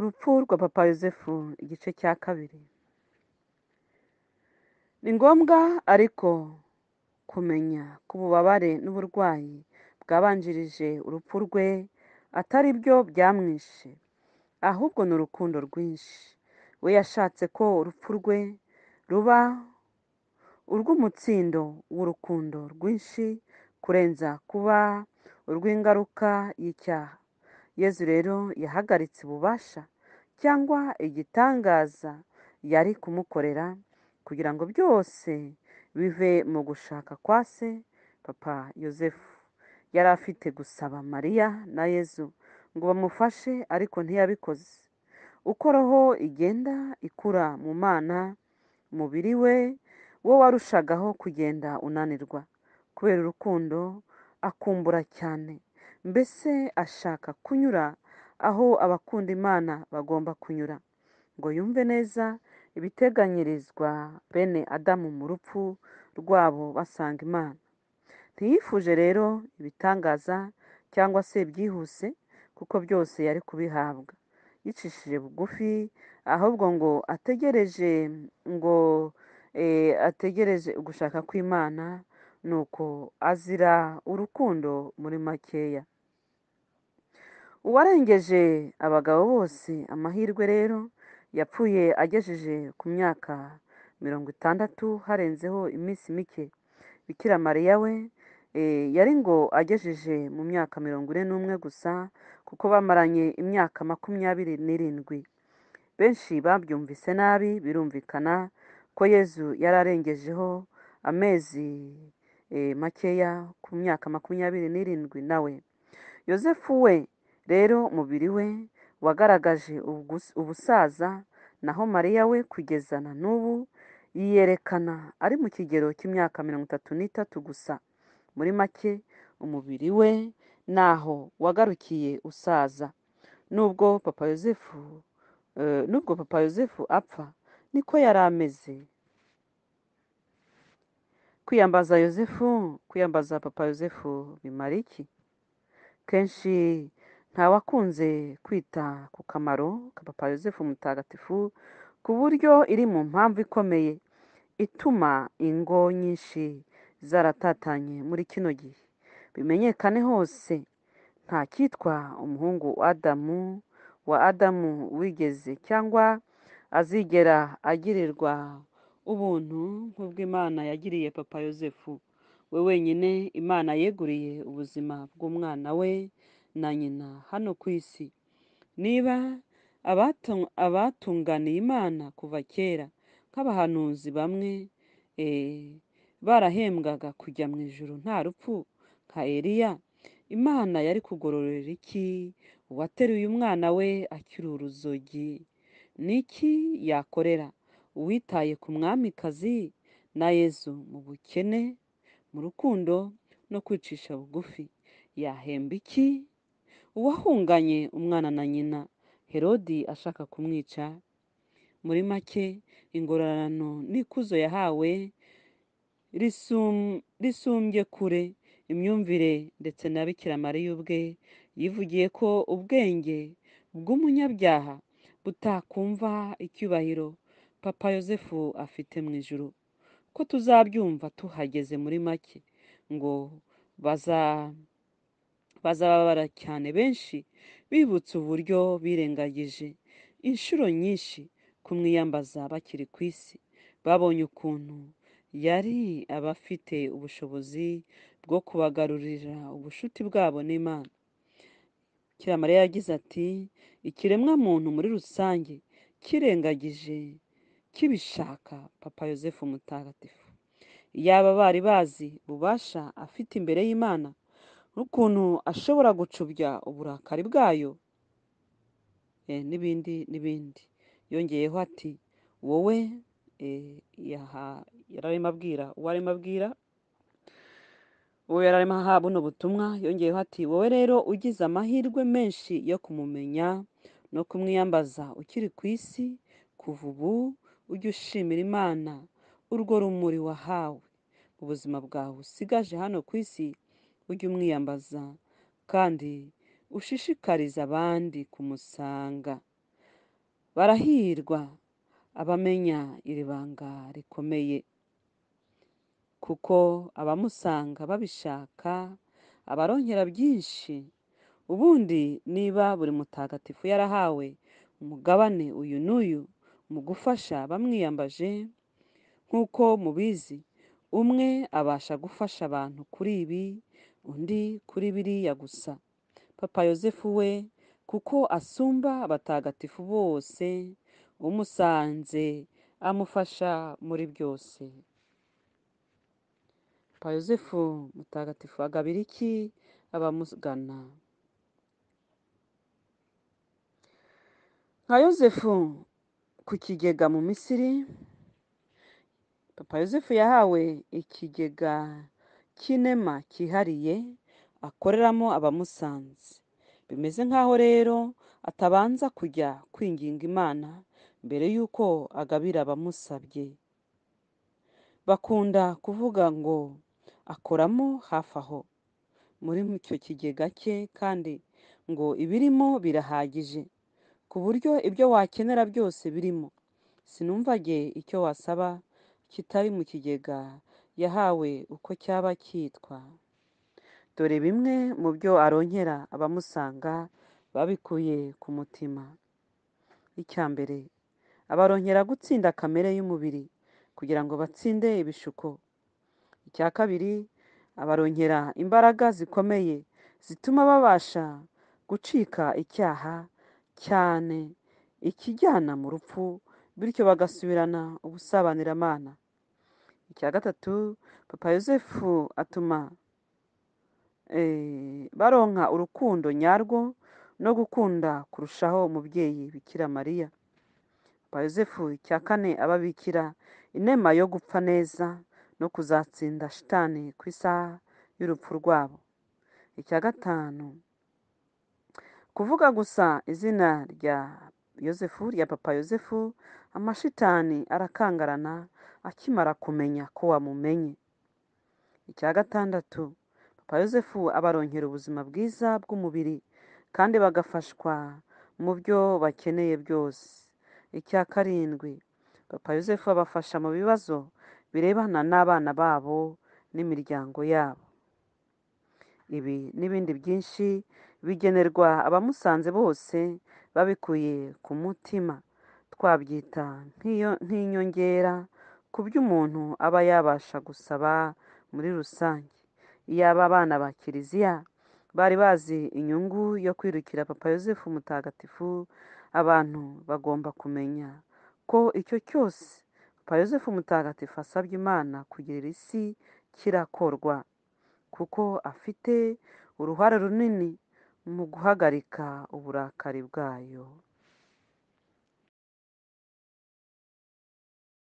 urupfu rwa papa yosefu igice cya kabiri ni ngombwa ariko kumenya ko ububabare n'uburwayi bwabanjirije urupfu rwe atari byo byamwishe ahubwo ni urukundo rwinshi we yashatse ko urupfu rwe ruba urw'umutsindo w'urukundo rwinshi kurenza kuba urw'ingaruka y'icyaha Yezu rero yahagaritse ububasha cyangwa igitangaza yari kumukorera kugira ngo byose bive mu gushaka kwa se papa Yozefu, yari afite gusaba Mariya na Yezu ngo bamufashe ariko ntiyabikoze, uko roho igenda ikura mu Mana, umubiri we wo warushagaho kugenda unanirwa kubera urukundo akumbura cyane mbese ashaka kunyura aho abakunda imana bagomba kunyura ngo yumve neza ibiteganyirizwa bene adamu mu rupfu rwabo basanga imana ntiyifuje rero ibitangaza cyangwa se byihuse kuko byose yari kubihabwa yicishije bugufi ahubwo ngo ategereje ngo eh, ategereje ugushaka kw'imana nuko azira urukundo muri makeya uwarengeje abagabo bose amahirwe rero yapfuye agejeje ku myaka mirongo itandatu harenzeho iminsi mike bikira mariya we eh, yari ngo agejeje mu myaka mirongo ine n'umwe gusa kuko bamaranye imyaka makumyabiri n'irindwi benshi babyumvise nabi birumvikana ko yezu yari arengejeho amezi Eh, makeya ku myaka makumyabiri n'irindwi nawe yozefu we rero umubiri we wagaragaje ubusaza naho mariya we kugeza na n'ubu yiyerekana ari mu kigero cy'imyaka mirongo itatu n'itatu gusa muri make umubiri we naho wagarukiye usaza nubwo papa yozefu eh, nubwo papa yozefu apfa niko yari ameze kwiyambaza yozefu kwiyambaza papa yozefu bimara iki kenshi ntawakunze kwita ku kamaro ka papa yozefu mutagatifu ku buryo iri mu mpamvu ikomeye ituma ingo nyinshi zaratatanye muri kino gihe bimenyekane hose nta cyitwa umuhungu adamu wa adamu wigeze cyangwa azigera agirirwa ubuntu nk’ubwo Imana yagiriye papa yosefu we wenyine imana yeguriye ubuzima bw'umwana we na nyina hano ku isi niba abatunganiye imana kuva kera nk'abahanuzi bamwe eh, barahembwaga kujya mu ijoro nta rupfu nka Eliya imana yari kugororera iki uwateruye umwana we akiri uruzogi niki yakorera uwitaye ku mwamikazi na yezu mu bukene mu rukundo no kwicisha bugufi yahemba iki uwahunganye umwana na nyina herodi ashaka kumwica muri make ingororano n'ikuzo yahawe risumbye kure imyumvire ndetse na mariya ubwe yivugiye ko ubwenge bw'umunyabyaha butakumva icyubahiro papa yosefu afite mu ijoro ko tuzabyumva tuhageze muri make ngo baza bazababara cyane benshi bibutse uburyo birengagije inshuro nyinshi kumwiyambaza bakiri ku isi babonye ukuntu yari abafite ubushobozi bwo kubagarurira ubushuti bwabo n'imana Mariya yagize ati ikiremwa muntu muri rusange kirengagije kibishaka papa yosefu mutagatifu yaba bari bazi bubasha afite imbere y'imana n'ukuntu ashobora gucubya uburakari bwayo eh, n'ibindi n'ibindi yongeyeho ati wowe eh, yararimo abwira uwo arimo abwira uwo yararimo aha buno butumwa yongeyeho ati wowe rero ugize amahirwe menshi yo kumumenya no kumwiyambaza ukiri ku isi kuva ubu ujye ushimira Imana urwo rumuri wahawe ubuzima bwawe usigaje hano ku isi ujye umwiyambaza kandi ushishikariza abandi kumusanga barahirwa abamenya iri banga rikomeye kuko abamusanga babishaka abarongera byinshi ubundi niba buri mutagatifu yarahawe umugabane uyu n'uyu mu gufasha bamwiyambaje nk'uko mubizi umwe abasha gufasha abantu kuri ibi undi kuri biriya gusa papa yosefu we kuko asumba abatagatifu bose umusanze amufasha muri byose papa yosefu mutagatifu agabira iki abamugana nka yosefu ku kigega mu misiri papa yosefu yahawe ikigega cy'inema cyihariye akoreramo abamusanze bimeze nk'aho rero atabanza kujya kwinginga imana mbere y'uko agabira abamusabye bakunda kuvuga ngo akoramo hafi aho muri icyo kigega cye kandi ngo ibirimo birahagije ku buryo ibyo wakenera byose birimo sinumvage icyo wasaba kitari mu kigega yahawe uko cyaba cyitwa dore bimwe mu byo aronkera abamusanga babikuye ku mutima icya mbere abaronkera gutsinda kamere y'umubiri kugira ngo batsinde ibishuko icya kabiri abaronkera imbaraga zikomeye zituma babasha gucika icyaha cyane ikijyana mu rupfu bityo bagasubirana ubusabaniramana icya gatatu papa yosefu atuma eh, baronka urukundo nyarwo no gukunda kurushaho umubyeyi bikira mariya papa yosefu icya kane ababikira inema yo gupfa neza no kuzatsinda shitani ku isaha y'urupfu rwabo icya gatanu kuvuga gusa izina rya yozefu rya papa yozefu amashitani arakangarana akimara kumenya ko wamumenye icya gatandatu papa yozefu abaronkera ubuzima bwiza bw'umubiri kandi bagafashwa mu byo bakeneye byose icya karindwi papa yozefu abafasha mu bibazo birebana n'abana babo n'imiryango yabo ibi n'ibindi byinshi bigenerwa abamusanze bose babikuye ku mutima twabyita nk'inyongera ku byo umuntu aba yabasha gusaba muri rusange yaba abana ba kiliziya bari bazi inyungu yo kwirukira papa yosefu mutagatifu abantu bagomba kumenya ko icyo cyose papa yosefu mutagatifu asabye imana kugirira isi kirakorwa kuko afite uruhare runini mu guhagarika uburakari bwayo